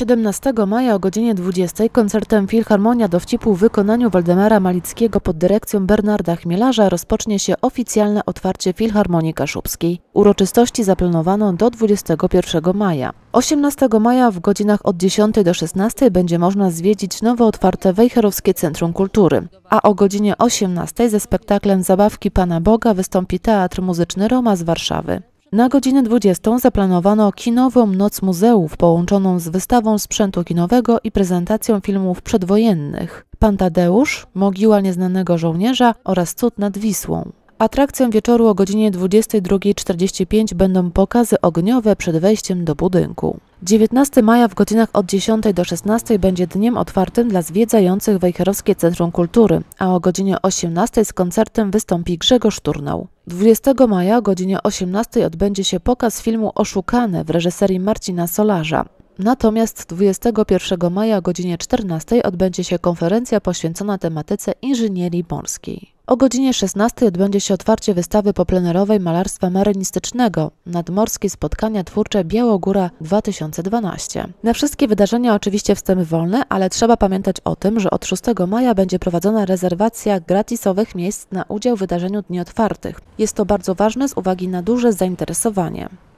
17 maja o godzinie 20 koncertem Filharmonia Dowcipu w wykonaniu Waldemara Malickiego pod dyrekcją Bernarda Chmielarza rozpocznie się oficjalne otwarcie Filharmonii Kaszubskiej. Uroczystości zaplanowano do 21 maja. 18 maja w godzinach od 10 do 16 będzie można zwiedzić nowo otwarte Wejherowskie Centrum Kultury, a o godzinie 18 ze spektaklem Zabawki Pana Boga wystąpi Teatr Muzyczny Roma z Warszawy. Na godzinę 20 zaplanowano kinową noc muzeów połączoną z wystawą sprzętu kinowego i prezentacją filmów przedwojennych. Pantadeusz, Mogiła Nieznanego Żołnierza oraz Cud nad Wisłą. Atrakcją wieczoru o godzinie 22.45 będą pokazy ogniowe przed wejściem do budynku. 19 maja w godzinach od 10 do 16 będzie dniem otwartym dla zwiedzających Wejherowskie Centrum Kultury, a o godzinie 18 z koncertem wystąpi Grzegorz Turnał. 20 maja o godzinie 18 odbędzie się pokaz filmu Oszukane w reżyserii Marcina Solarza. Natomiast 21 maja o godzinie 14 odbędzie się konferencja poświęcona tematyce inżynierii morskiej. O godzinie 16 odbędzie się otwarcie wystawy poplenerowej malarstwa marynistycznego Nadmorskie spotkania twórcze Białogóra 2012. Na wszystkie wydarzenia oczywiście wstęp wolny, ale trzeba pamiętać o tym, że od 6 maja będzie prowadzona rezerwacja gratisowych miejsc na udział w wydarzeniu Dni Otwartych. Jest to bardzo ważne z uwagi na duże zainteresowanie.